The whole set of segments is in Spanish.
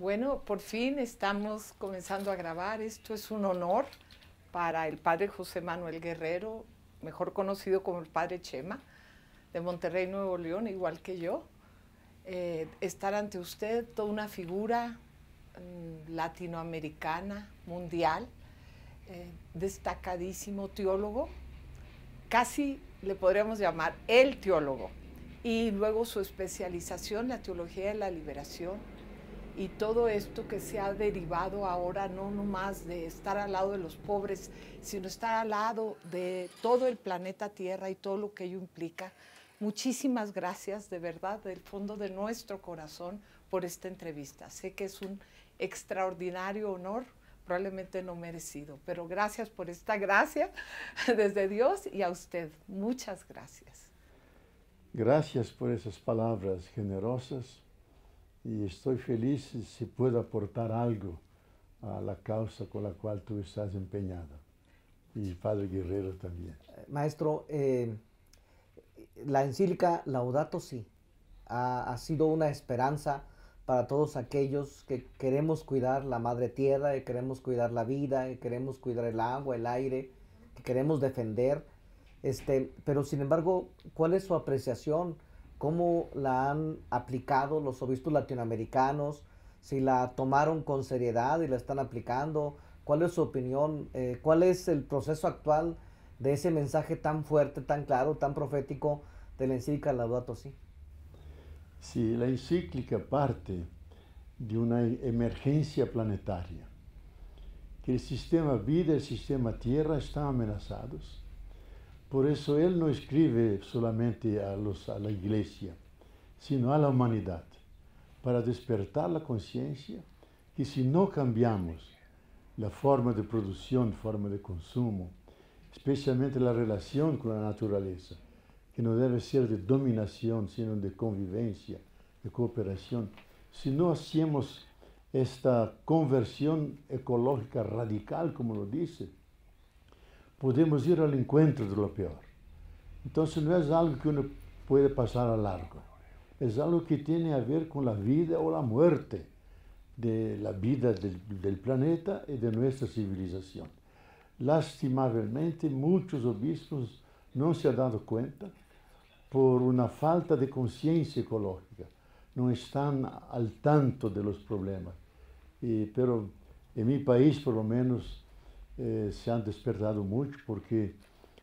Bueno, por fin estamos comenzando a grabar. Esto es un honor para el padre José Manuel Guerrero, mejor conocido como el padre Chema, de Monterrey, Nuevo León, igual que yo. Eh, estar ante usted, toda una figura mm, latinoamericana, mundial, eh, destacadísimo teólogo, casi le podríamos llamar el teólogo, y luego su especialización, la teología de la liberación y todo esto que se ha derivado ahora no nomás de estar al lado de los pobres, sino estar al lado de todo el planeta Tierra y todo lo que ello implica. Muchísimas gracias de verdad del fondo de nuestro corazón por esta entrevista. Sé que es un extraordinario honor, probablemente no merecido, pero gracias por esta gracia desde Dios y a usted. Muchas gracias. Gracias por esas palabras generosas y estoy feliz si puedo aportar algo a la causa con la cual tú estás empeñado. Y Padre Guerrero también. Eh, maestro, eh, la encílica Laudato Si ha, ha, sido una esperanza para todos aquellos que queremos cuidar la madre tierra, que queremos cuidar la vida, que queremos cuidar el agua, el aire, que queremos defender. Este, pero sin embargo, ¿cuál es su apreciación? cómo la han aplicado los obispos latinoamericanos, si la tomaron con seriedad y la están aplicando, cuál es su opinión, eh, cuál es el proceso actual de ese mensaje tan fuerte, tan claro, tan profético de la encíclica Laudato Si. Sí, la encíclica parte de una emergencia planetaria, que el sistema vida y el sistema tierra están amenazados por eso él no escribe solamente a, la iglesia, sino a la humanidad, para despertar la conciencia que si no cambiamos la forma de producción, forma de consumo, especialmente la relación con la naturaleza, que no debe ser de dominación, sino de convivencia, de cooperación, si no hacemos esta conversión ecológica radical, como lo dice, podemos ir al encuentro de lo peor. Entonces no es algo que uno puede pasar a largo, es algo que tiene a ver con la vida o la muerte de la vida del, planeta y de nuestra civilización. Lastimablemente muchos obispos no se han dado cuenta por una falta de conciencia ecológica, no están al tanto de los problemas. Eh, pero en mi país, por lo menos, eh, se han despertado mucho porque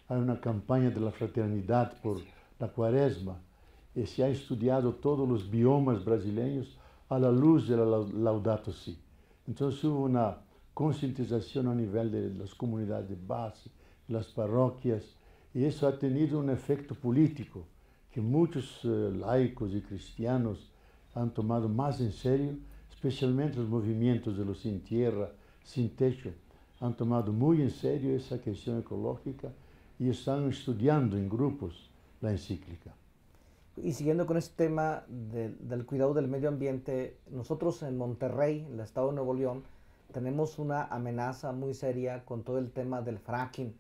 hay una campaña de la fraternidad por la cuaresma y se ha estudiado todos los biomas brasileños a la luz de la Laudato Si. Entonces hubo una concientización a nivel de las comunidades de base, las parroquias, y eso ha tenido un efecto político que muchos eh, laicos y cristianos han tomado más en serio, especialmente los movimientos de los sin tierra, sin techo, han tomado muy en serio esa cuestión ecológica y están estudiando en grupos la encíclica. Y siguiendo con este tema del cuidado del medio ambiente, nosotros en Monterrey, en el estado de Nuevo León, tenemos una amenaza muy seria con todo el tema del fracking.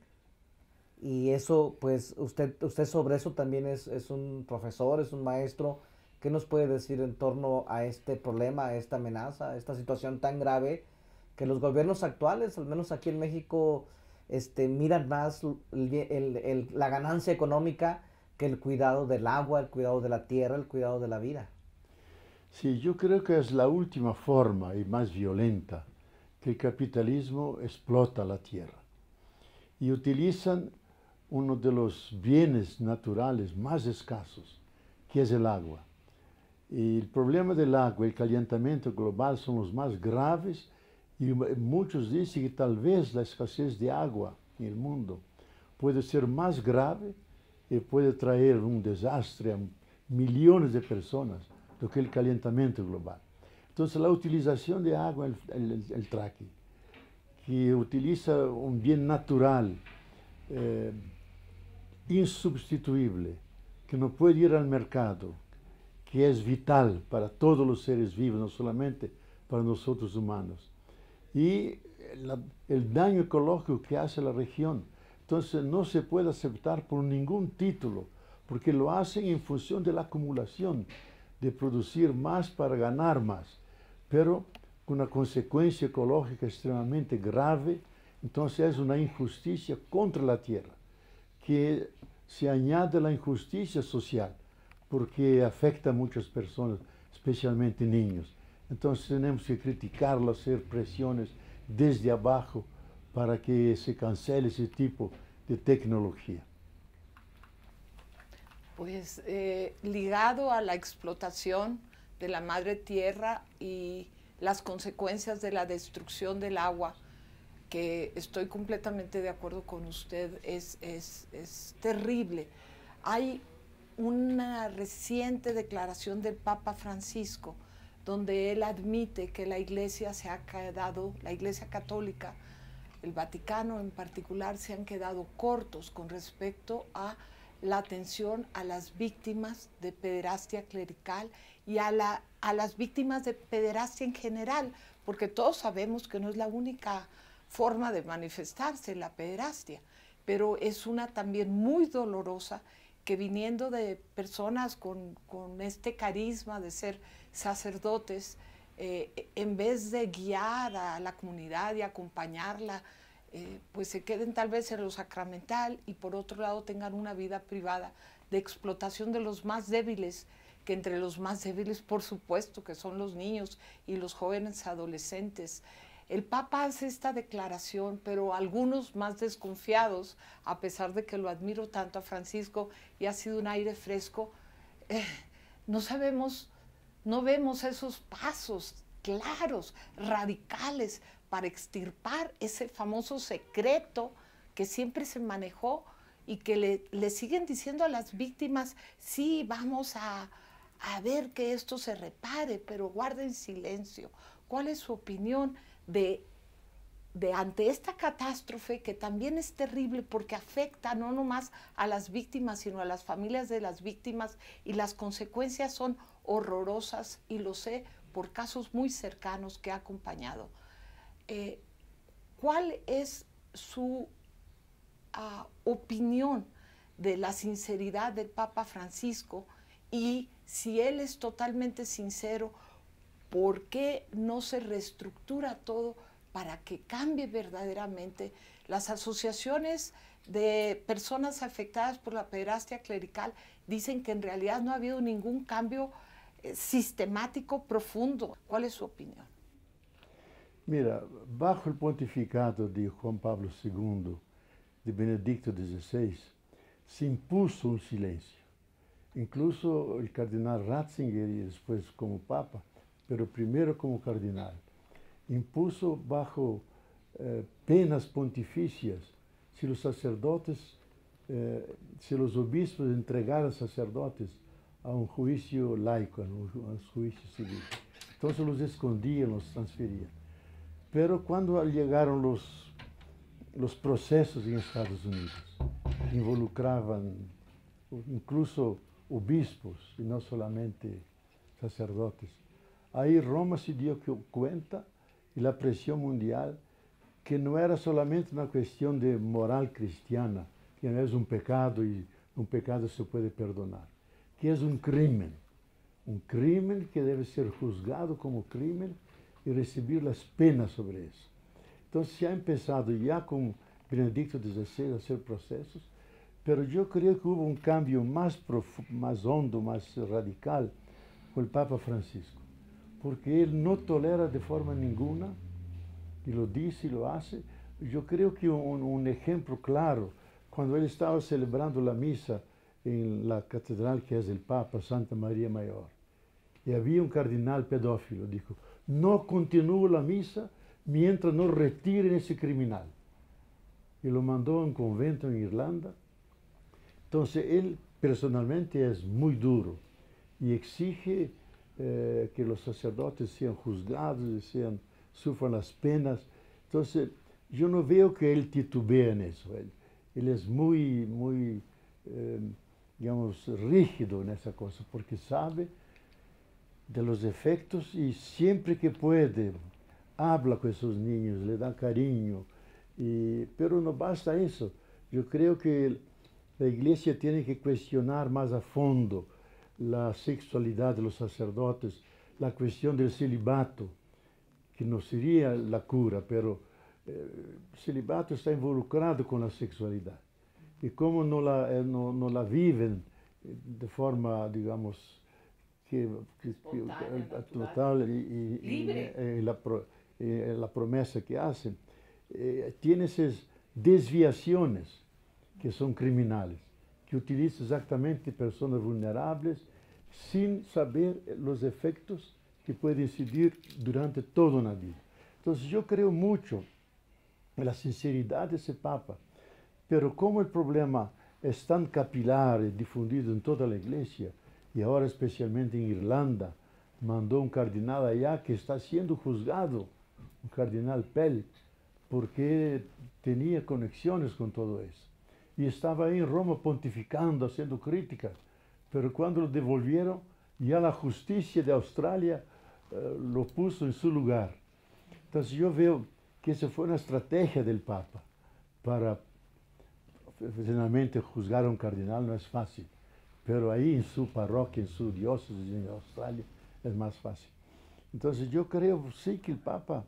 Y eso, pues, usted, usted sobre eso también es, es un profesor, es un maestro. ¿Qué nos puede decir en torno a este problema, a esta amenaza, a esta situación tan grave que los gobiernos actuales, al menos aquí en México, este, miran más el, el, la ganancia económica que el cuidado del agua, el cuidado de la tierra, el cuidado de la vida. Sí, yo creo que es la última forma y más violenta que el capitalismo explota la tierra. Y utilizan uno de los bienes naturales más escasos, que es el agua. Y el problema del agua, el calentamiento global son los más graves y muchos dicen que tal vez la escasez de agua en el mundo puede ser más grave y puede traer un desastre a millones de personas do que el calentamiento global. Entonces la utilización de agua, el, el, que utiliza un bien natural, eh, insubstituible, que no puede ir al mercado, que es vital para todos los seres vivos, no solamente para nosotros humanos y el daño ecológico que hace la región. Entonces no se puede aceptar por ningún título, porque lo hacen en función de la acumulación, de producir más para ganar más, pero con una consecuencia ecológica extremadamente grave. Entonces es una injusticia contra la tierra, que se añade la injusticia social, porque afecta a muchas personas, especialmente niños. Entonces tenemos que criticarlo, hacer presiones desde abajo para que se cancele ese tipo de tecnología. Pues eh, ligado a la explotación de la madre tierra y las consecuencias de la destrucción del agua, que estoy completamente de acuerdo con usted, es, es, es terrible. Hay una reciente declaración del Papa Francisco donde él admite que la iglesia se ha quedado, la iglesia católica, el Vaticano en particular, se han quedado cortos con respecto a la atención a las víctimas de pederastia clerical y a, la, a las víctimas de pederastia en general, porque todos sabemos que no es la única forma de manifestarse la pederastia, pero es una también muy dolorosa que viniendo de personas con, este carisma de ser sacerdotes, eh, en vez de guiar a la comunidad y acompañarla, eh, pues se queden tal vez en lo sacramental y por otro lado tengan una vida privada de explotación de los más débiles, que entre los más débiles por supuesto que son los niños y los jóvenes adolescentes. El Papa hace esta declaración, pero algunos más desconfiados, a pesar de que lo admiro tanto a Francisco y ha sido un aire fresco, eh, no sabemos, no vemos esos pasos claros, radicales, para extirpar ese famoso secreto que siempre se manejó y que le, siguen diciendo a las víctimas, sí, vamos a, a ver que esto se repare, pero guarden silencio. ¿Cuál es su opinión? de, de ante esta catástrofe que también es terrible porque afecta no nomás a las víctimas, sino a las familias de las víctimas y las consecuencias son horrorosas y lo sé por casos muy cercanos que ha acompañado. Eh, ¿Cuál es su ah, opinión de la sinceridad del Papa Francisco y si él es totalmente sincero ¿Por qué no se reestructura todo para que cambie verdaderamente? Las asociaciones de personas afectadas por la pederastia clerical dicen que en realidad no ha habido ningún cambio eh, sistemático profundo. ¿Cuál es su opinión? Mira, bajo el pontificado de Juan Pablo II, de Benedicto XVI, se impuso un silencio. Incluso el cardenal Ratzinger, y después como papa, pero primeiro como cardinal. Impuso bajo eh, penas pontificias se os sacerdotes, eh, se os obispos entregaram sacerdotes a um juízo laico, a um juízo civil. Então se os escondiam, os transferiam. Pero quando chegaram os os processos em Estados Unidos, que involucravam incluso obispos e não somente sacerdotes, Aí Roma se dio conta e a pressão mundial que não era solamente uma questão de moral cristiana, que não é um pecado e um pecado se pode perdonar, que é um crime, um crime que deve ser juzgado como crime e receber as penas sobre isso. Então se ha empezado já com Benedicto XVI a ser processos, mas eu creio que houve um cambio mais profundo, mais hondo, mais radical com o Papa Francisco. porque él no tolera de forma ninguna, y lo dice y lo hace. Yo creo que un, ejemplo claro, cuando él estaba celebrando la misa en la catedral que es el Papa, Santa María Mayor, y había un cardenal pedófilo, dijo, no continúo la misa mientras no retiren ese criminal. Y lo mandó a un convento en Irlanda. Entonces él personalmente es muy duro y exige eh, que los sacerdotes sean juzgados y sean, sufran las penas. Entonces, yo no veo que él titubee en eso. Él, es muy, muy, eh, digamos, rígido en esa cosa, porque sabe de los efectos y siempre que puede habla con esos niños, le da cariño. pero no basta eso. Yo creo que la iglesia tiene que cuestionar más a fondo la sexualidad de los sacerdotes, la cuestión del celibato, que no sería la cura, pero el eh, celibato está involucrado con la sexualidad. Y como no la, eh, no, la viven eh, de forma, digamos, total y, la, la, promesa que hacen, tiene esas desviaciones que son criminales que utiliza exactamente personas vulnerables sin saber eh, los efectos que puede incidir durante toda una vida. Entonces yo creo mucho en la sinceridad de ese Papa, pero como el problema es tan capilar y difundido en toda la iglesia, y ahora especialmente en Irlanda, mandó un cardenal allá que está siendo juzgado, un cardenal Pell, porque tenía conexiones con todo eso y estaba ahí en Roma pontificando, haciendo críticas, pero cuando lo devolvieron, ya la justicia de Australia eh, lo puso en su lugar. Entonces yo veo que esa fue una estrategia del Papa para, finalmente, juzgar a un cardenal no es fácil, pero ahí en su parroquia, en su diócesis, en Australia, es más fácil. Entonces yo creo, sí, que el Papa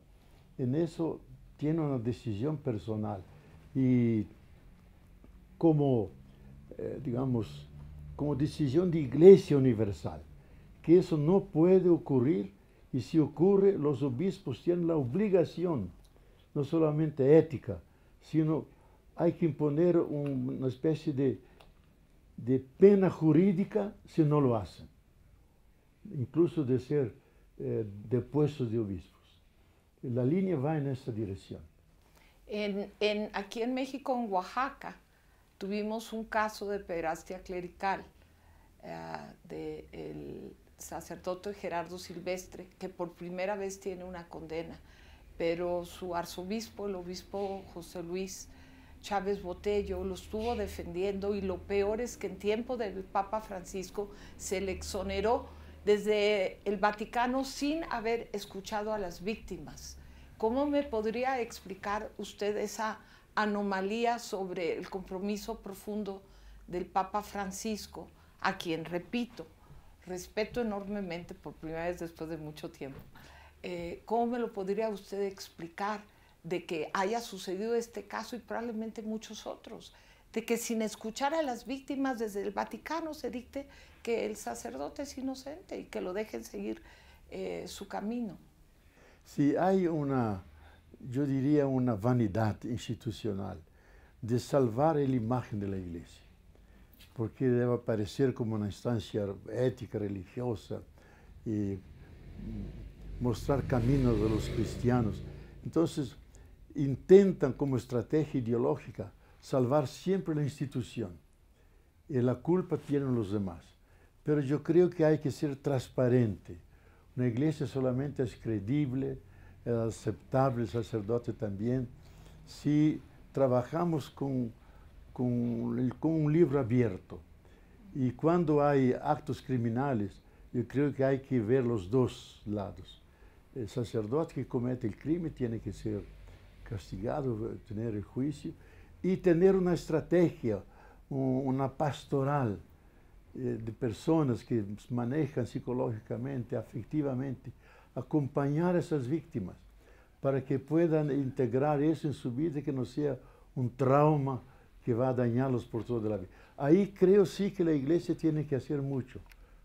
en eso tiene una decisión personal y como, eh, digamos, como decisión de iglesia universal, que eso no puede ocurrir y si ocurre, los obispos tienen la obligación, no solamente ética, sino hay que imponer una especie de, de, pena jurídica si no lo hacen, incluso de ser eh, depuestos de obispos. La línea va en esa dirección. en, aquí en México, en Oaxaca, tuvimos un caso de pederastia clerical eh, del sacerdote Gerardo Silvestre, que por primera vez tiene una condena, pero su arzobispo, el obispo José Luis Chávez Botello, lo estuvo defendiendo y lo peor es que en tiempo del Papa Francisco se le exoneró desde el Vaticano sin haber escuchado a las víctimas. ¿Cómo me podría explicar usted esa anomalía sobre el compromiso profundo del Papa Francisco, a quien, repito, respeto enormemente por primera vez después de mucho tiempo. Eh, ¿Cómo me lo podría usted explicar de que haya sucedido este caso y probablemente muchos otros? De que sin escuchar a las víctimas desde el Vaticano se dicte que el sacerdote es inocente y que lo dejen seguir eh, su camino. Si hay una yo diría una vanidad institucional de salvar la imagen de la iglesia, porque debe aparecer como una instancia ética, religiosa, y mostrar caminos a los cristianos. Entonces, intentan como estrategia ideológica salvar siempre la institución. Y la culpa tienen los demás. Pero yo creo que hay que ser transparente. Una iglesia solamente es creíble es aceptable el sacerdote también, si trabajamos con, con, con un libro abierto. Y cuando hay actos criminales, yo creo que hay que ver los dos lados. El sacerdote que comete el crimen tiene que ser castigado, tener el juicio y tener una estrategia, una pastoral eh, de personas que manejan psicológicamente, afectivamente acompañar a esas víctimas para que puedan integrar eso en su vida y que no sea un trauma que va a dañarlos por toda la vida. Ahí creo sí que la iglesia tiene que hacer mucho.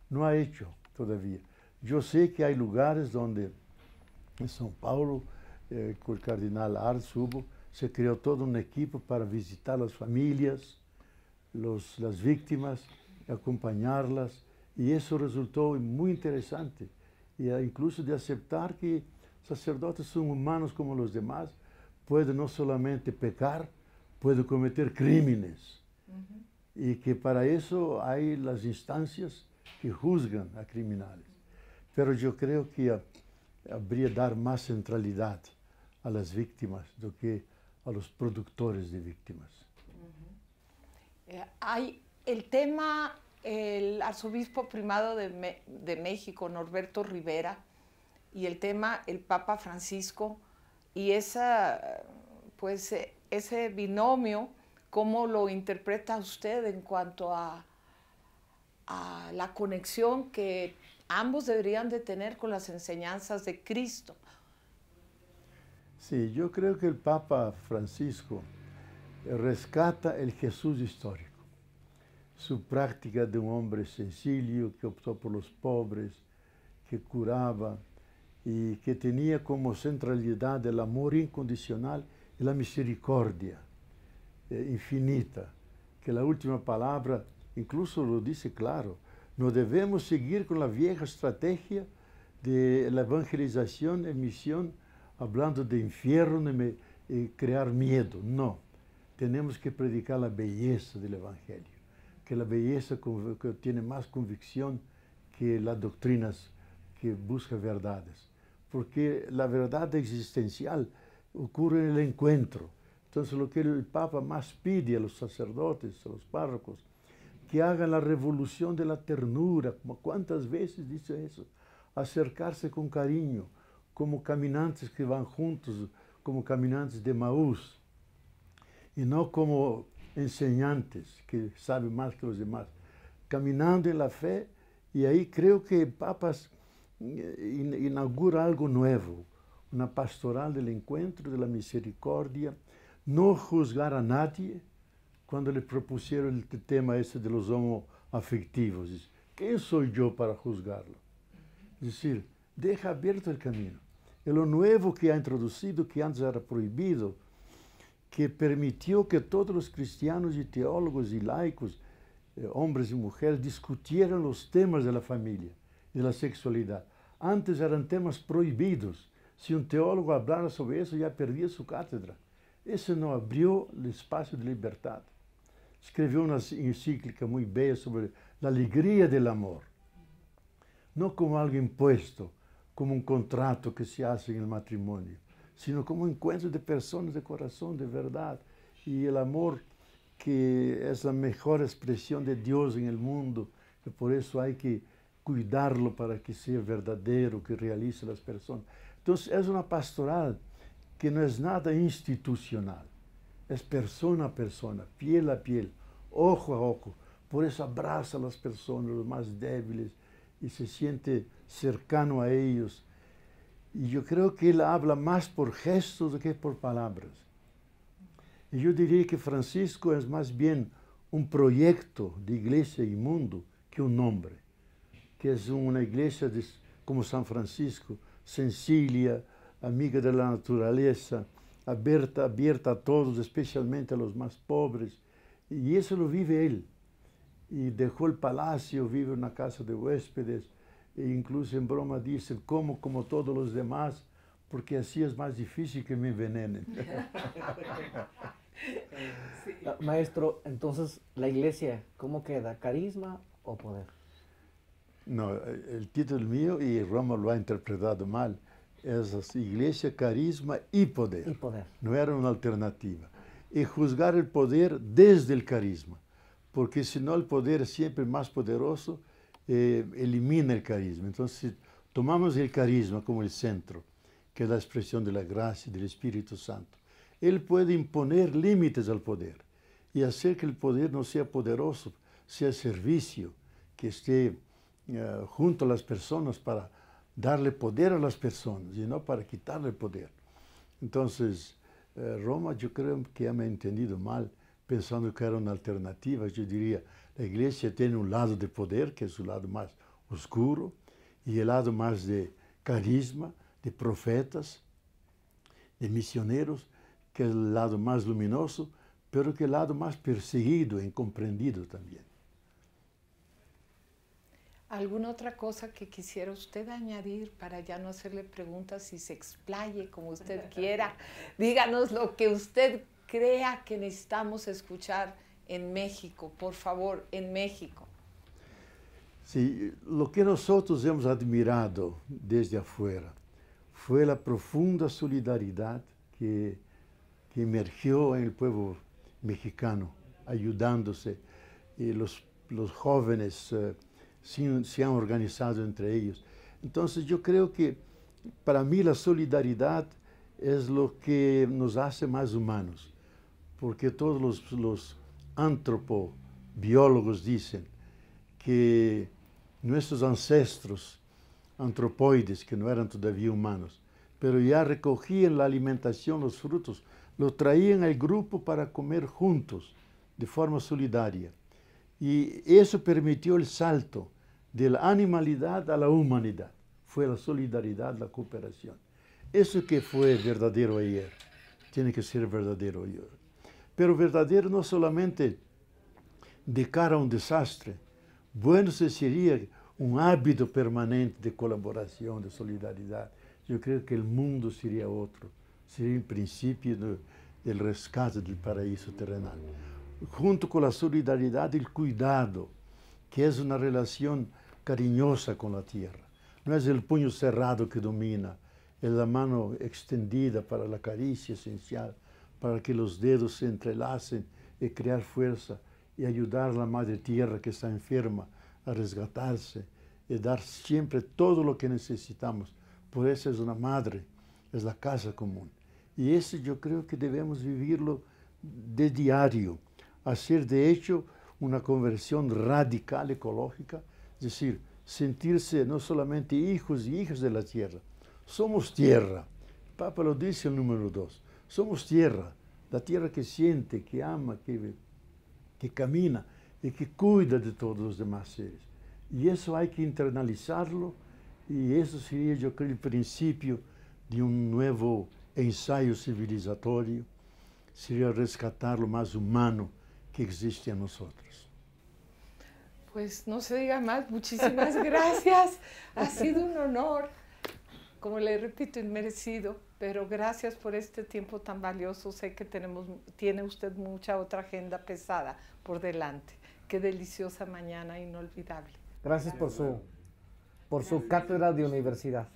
No ha hecho todavía. Yo sé que hay lugares donde en São Paulo, con eh, el cardenal Arzubo, se creó todo un equipo para visitar las familias, los, las víctimas, acompañarlas, y eso resultó muy interesante incluso de aceptar que sacerdotes son humanos como los demás, pueden no solamente pecar, pueden cometer crímenes. Y que para eso hay las instancias que juzgan a criminales. Pero yo creo que habría dar más centralidad a las víctimas do que a los productores de víctimas. Eh, hay el tema el arzobispo primado de, México, Norberto Rivera, y el tema el Papa Francisco, y esa, pues, e, ese binomio, ¿cómo lo interpreta usted en cuanto a, a la conexión que ambos deberían de tener con las enseñanzas de Cristo? Sí, yo creo que el Papa Francisco rescata el Jesús histórico su práctica de un hombre sencillo que optó por los pobres, que curaba y que tenía como centralidad el amor incondicional y la misericordia eh, infinita, que la última palabra incluso lo dice claro, no debemos seguir con la vieja estrategia de la evangelización en misión hablando de infierno y crear miedo, no, tenemos que predicar la belleza del Evangelio que la belleza tiene más convicción que las doctrinas que buscan verdades, porque la verdad existencial ocurre en el encuentro. Entonces lo que el Papa más pide a los sacerdotes, a los párrocos, que hagan la revolución de la ternura. ¿Cuántas veces dice eso? Acercarse con cariño, como caminantes que van juntos, como caminantes de Maús, y no como enseñantes que saben más que los demás, caminando en la fe y ahí creo que Papas eh, inaugura algo nuevo, una pastoral del encuentro, de la misericordia, no juzgar a nadie cuando le propusieron el tema ese de los afectivos, Dice, ¿quién soy yo para juzgarlo? Es decir, deja abierto el camino. Es lo nuevo que ha introducido, que antes era prohibido, que permitió que todos los cristianos y teólogos y laicos, eh, hombres y mujeres, discutieran los temas de la familia y de la sexualidad. Antes eran temas prohibidos. Si un teólogo hablara sobre eso, ya perdía su cátedra. Eso no abrió el espacio de libertad. Escribió una encíclica muy bella sobre la alegría del amor. No como algo impuesto, como un contrato que se hace en el matrimonio, sino como encuentro de personas de corazón, de verdad. Y el amor que es la mejor expresión de Dios en el mundo, que por eso hay que cuidarlo para que sea verdadero, que realice las personas. Entonces es una pastoral que no es nada institucional, es persona a persona, piel a piel, ojo a ojo. Por eso abraza a las personas, los más débiles, y se siente cercano a ellos y yo creo que él habla más por gestos que por palabras. Y yo diría que Francisco es más bien un proyecto de iglesia y mundo que un nombre, que es una iglesia como San Francisco, sencilla, amiga de la naturaleza, abierta, abierta a todos, especialmente a los más pobres. Y eso lo vive él. Y dejó el palacio, vive en una casa de huéspedes e incluso en em broma dice, como como todos los demás, porque así es más difícil que me envenenen. Ah, maestro, entonces, ¿la iglesia cómo queda? ¿Carisma o poder? No, el título mío, y Roma lo ha interpretado mal, es iglesia, carisma y poder. Y poder. No era una alternativa. Y juzgar el poder desde el carisma, porque si no el poder es siempre más poderoso, eh, elimina el carisma. Entonces, si tomamos el carisma como el centro, que es la expresión de la gracia del Espíritu Santo, Él puede imponer límites al poder y hacer que el poder no sea poderoso, sea servicio, que esté eh, junto a las personas para darle poder a las personas y no para quitarle poder. Entonces, eh, Roma yo creo que me ha entendido mal pensando que era una alternativa. Yo diría, la iglesia tiene un lado de poder, que es su lado más oscuro, y el lado más de carisma, de profetas, de misioneros, que es el lado más luminoso, pero que el lado más perseguido, incomprendido también. ¿Alguna otra cosa que quisiera usted añadir para ya no hacerle preguntas y se explaye como usted quiera? Díganos lo que usted crea que necesitamos escuchar en México, por favor, en México. Sí, lo que nosotros hemos admirado desde afuera fue la profunda solidaridad que, emergió en el pueblo mexicano, ayudándose. Y los, los jóvenes eh, se, han organizado entre ellos. Entonces yo creo que para mí la solidaridad es lo que nos hace más humanos, porque todos los antropobiólogos dicen que nuestros ancestros antropoides, que no eran todavía humanos, pero ya recogían la alimentación, los frutos, los traían al grupo para comer juntos, de forma solidaria. Y eso permitió el salto de la animalidad a la humanidad. Fue la solidaridad, la cooperación. Eso que fue verdadero ayer, tiene que ser verdadero hoy pero verdadero no solamente de cara a un desastre, bueno se sería un hábito permanente de colaboración, de solidaridad. Yo creo que el mundo sería otro, sería el principio del rescate del paraíso terrenal. Junto con la solidaridad, el cuidado, que es una relación cariñosa con la tierra. No es el puño cerrado que domina, es la mano extendida para la caricia esencial para que los dedos se entrelacen y crear fuerza y ayudar a la madre tierra que está enferma a resgatarse y dar siempre todo lo que necesitamos. Por eso es una madre, es la casa común. Y eso yo creo que debemos vivirlo de diario, hacer de hecho una conversión radical ecológica, es decir, sentirse no solamente hijos y hijas de la tierra, somos tierra. El Papa lo dice el número dos. Somos tierra, la tierra que siente, que ama, que, que camina y que cuida de todos los demás seres. Y eso hay que internalizarlo y eso sería, yo creo, el principio de un nuevo ensayo civilizatorio, sería rescatar lo más humano que existe en nosotros. Pues no se diga más, muchísimas gracias. Ha sido un honor, como le repito, inmerecido pero gracias por este tiempo tan valioso. Sé que tenemos, tiene usted mucha otra agenda pesada por delante. Qué deliciosa mañana inolvidable. Gracias por su, por su cátedra de universidad.